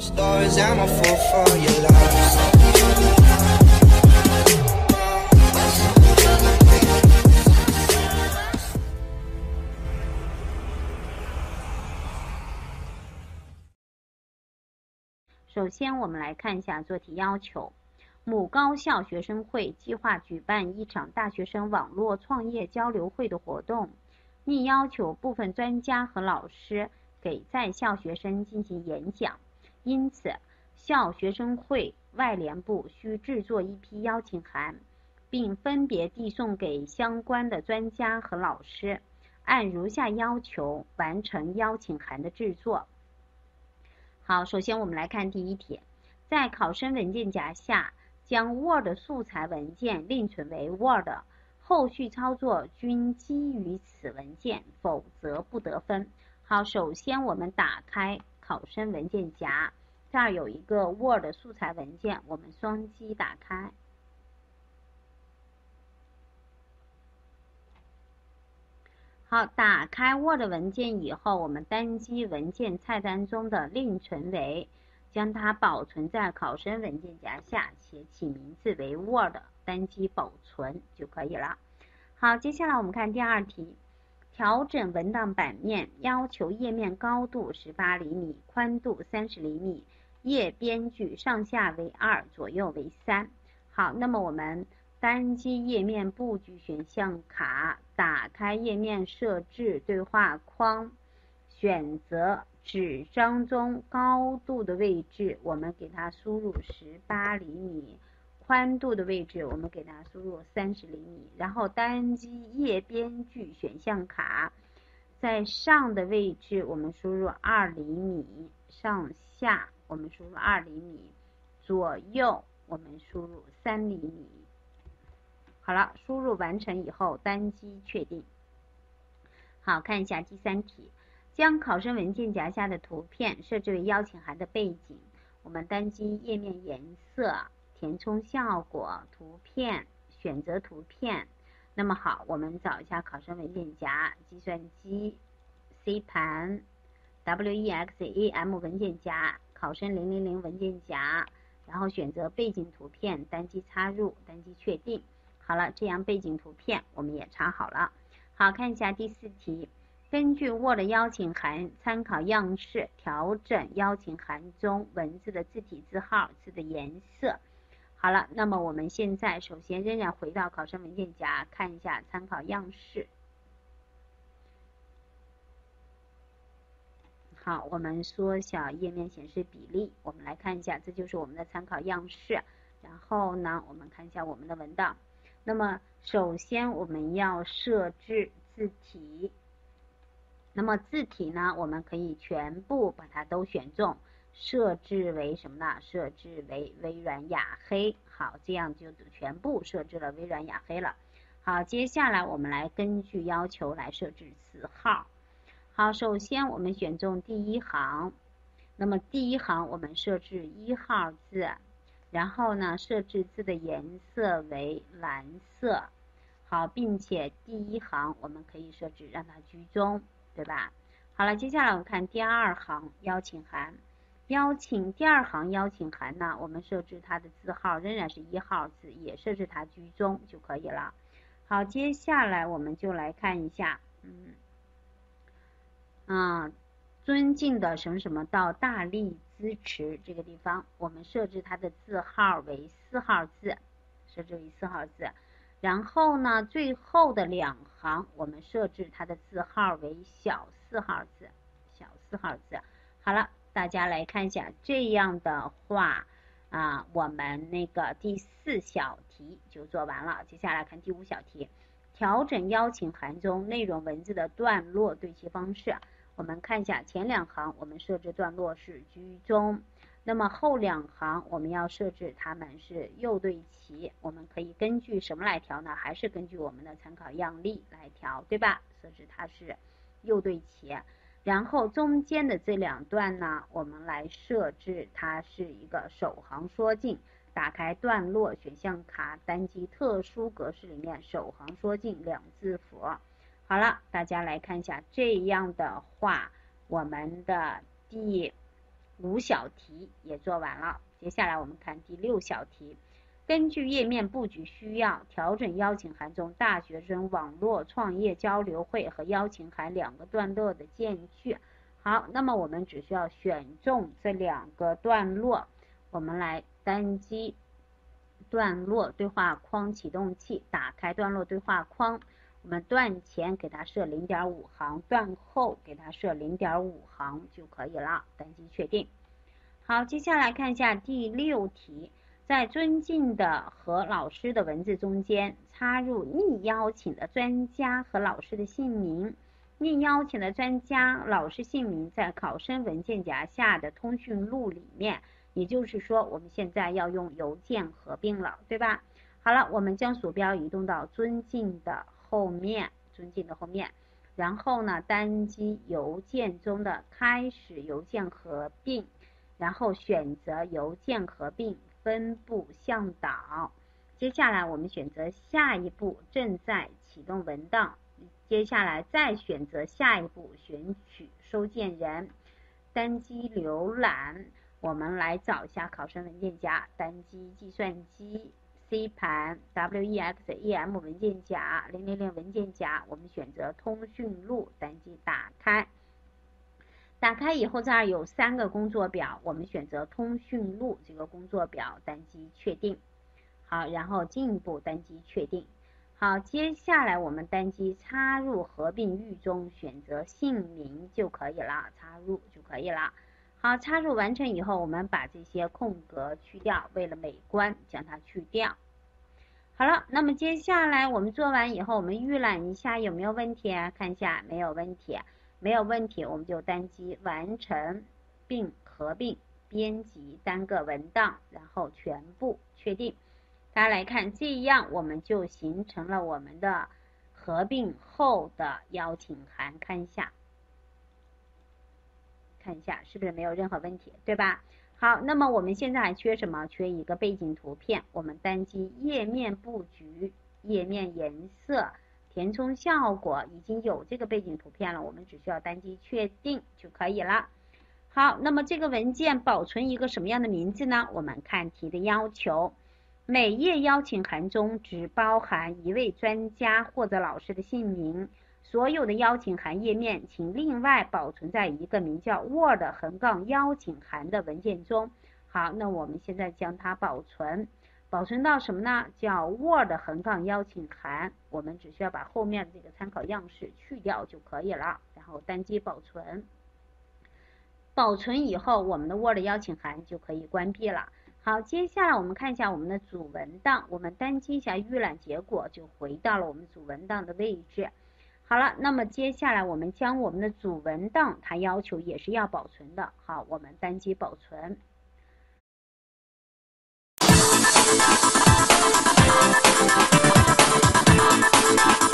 首先，我们来看一下做题要求。某高校学生会计划举办一场大学生网络创业交流会的活动，并要求部分专家和老师给在校学生进行演讲。因此，校学生会外联部需制作一批邀请函，并分别递送给相关的专家和老师。按如下要求完成邀请函的制作。好，首先我们来看第一题，在考生文件夹下将 Word 素材文件另存为 Word，后续操作均基于此文件，否则不得分。好，首先我们打开。考生文件夹这儿有一个 Word 素材文件，我们双击打开。好，打开 Word 文件以后，我们单击文件菜单中的另存为，将它保存在考生文件夹下，且起名字为 Word，单击保存就可以了。好，接下来我们看第二题。调整文档版面，要求页面高度十八厘米，宽度三十厘米，页边距上下为二，左右为三。好，那么我们单击页面布局选项卡，打开页面设置对话框，选择纸张中高度的位置，我们给它输入十八厘米。宽度的位置，我们给它输入三十厘米，然后单击页边距选项卡，在上的位置我们输入二厘米，上下我们输入二厘米，左右我们输入三厘米。好了，输入完成以后，单击确定。好，看一下第三题，将考生文件夹下的图片设置为邀请函的背景。我们单击页面颜色。填充效果图片，选择图片。那么好，我们找一下考生文件夹，计算机 C 盘 W E X A M 文件夹，考生零零零文件夹，然后选择背景图片，单击插入，单击确定。好了，这样背景图片我们也插好了。好，看一下第四题，根据 Word 邀请函参考样式，调整邀请函中文字的字体、字号、字的颜色。好了，那么我们现在首先仍然回到考生文件夹看一下参考样式。好，我们缩小页面显示比例，我们来看一下，这就是我们的参考样式。然后呢，我们看一下我们的文档。那么首先我们要设置字体。那么字体呢，我们可以全部把它都选中。设置为什么呢？设置为微软雅黑，好，这样就全部设置了微软雅黑了。好，接下来我们来根据要求来设置字号。好，首先我们选中第一行，那么第一行我们设置一号字，然后呢，设置字的颜色为蓝色。好，并且第一行我们可以设置让它居中，对吧？好了，接下来我们看第二行邀请函。邀请第二行邀请函呢？我们设置它的字号仍然是一号字，也设置它居中就可以了。好，接下来我们就来看一下，嗯，啊，尊敬的什么什么到大力支持这个地方，我们设置它的字号为四号字，设置为四号字。然后呢，最后的两行我们设置它的字号为小四号字，小四号字。好了。大家来看一下，这样的话，啊，我们那个第四小题就做完了。接下来看第五小题，调整邀请函中内容文字的段落对齐方式。我们看一下前两行，我们设置段落是居中，那么后两行我们要设置它们是右对齐。我们可以根据什么来调呢？还是根据我们的参考样例来调，对吧？设置它是右对齐。然后中间的这两段呢，我们来设置它是一个首行缩进。打开段落选项卡，单击特殊格式里面首行缩进两字符。好了，大家来看一下，这样的话，我们的第五小题也做完了。接下来我们看第六小题。根据页面布局需要，调整邀请函中“大学生网络创业交流会”和邀请函两个段落的间距。好，那么我们只需要选中这两个段落，我们来单击段落对话框启动器，打开段落对话框，我们段前给它设零点五行，段后给它设零点五行就可以了，单击确定。好，接下来看一下第六题。在尊敬的和老师的文字中间插入拟邀请的专家和老师的姓名，拟邀请的专家老师姓名在考生文件夹下的通讯录里面，也就是说我们现在要用邮件合并了，对吧？好了，我们将鼠标移动到尊敬的后面，尊敬的后面，然后呢单击邮件中的开始邮件合并，然后选择邮件合并。分步向导，接下来我们选择下一步正在启动文档，接下来再选择下一步选取收件人，单击浏览，我们来找一下考生文件夹，单击计算机 C 盘 W E X E M 文件夹零零零文件夹，我们选择通讯录，单击打开。打开以后，这儿有三个工作表，我们选择通讯录这个工作表，单击确定。好，然后进一步单击确定。好，接下来我们单击插入合并域中，选择姓名就可以了，插入就可以了。好，插入完成以后，我们把这些空格去掉，为了美观，将它去掉。好了，那么接下来我们做完以后，我们预览一下有没有问题，看一下没有问题。没有问题，我们就单击完成并合并编辑单个文档，然后全部确定。大家来看，这样我们就形成了我们的合并后的邀请函。看一下，看一下是不是没有任何问题，对吧？好，那么我们现在还缺什么？缺一个背景图片。我们单击页面布局，页面颜色。填充效果已经有这个背景图片了，我们只需要单击确定就可以了。好，那么这个文件保存一个什么样的名字呢？我们看题的要求，每页邀请函中只包含一位专家或者老师的姓名，所有的邀请函页面请另外保存在一个名叫 Word 横杠邀请函的文件中。好，那我们现在将它保存。保存到什么呢？叫 Word 横杠邀请函，我们只需要把后面的这个参考样式去掉就可以了，然后单击保存。保存以后，我们的 Word 邀请函就可以关闭了。好，接下来我们看一下我们的主文档，我们单击一下预览结果，就回到了我们主文档的位置。好了，那么接下来我们将我们的主文档，它要求也是要保存的。好，我们单击保存。Thank you.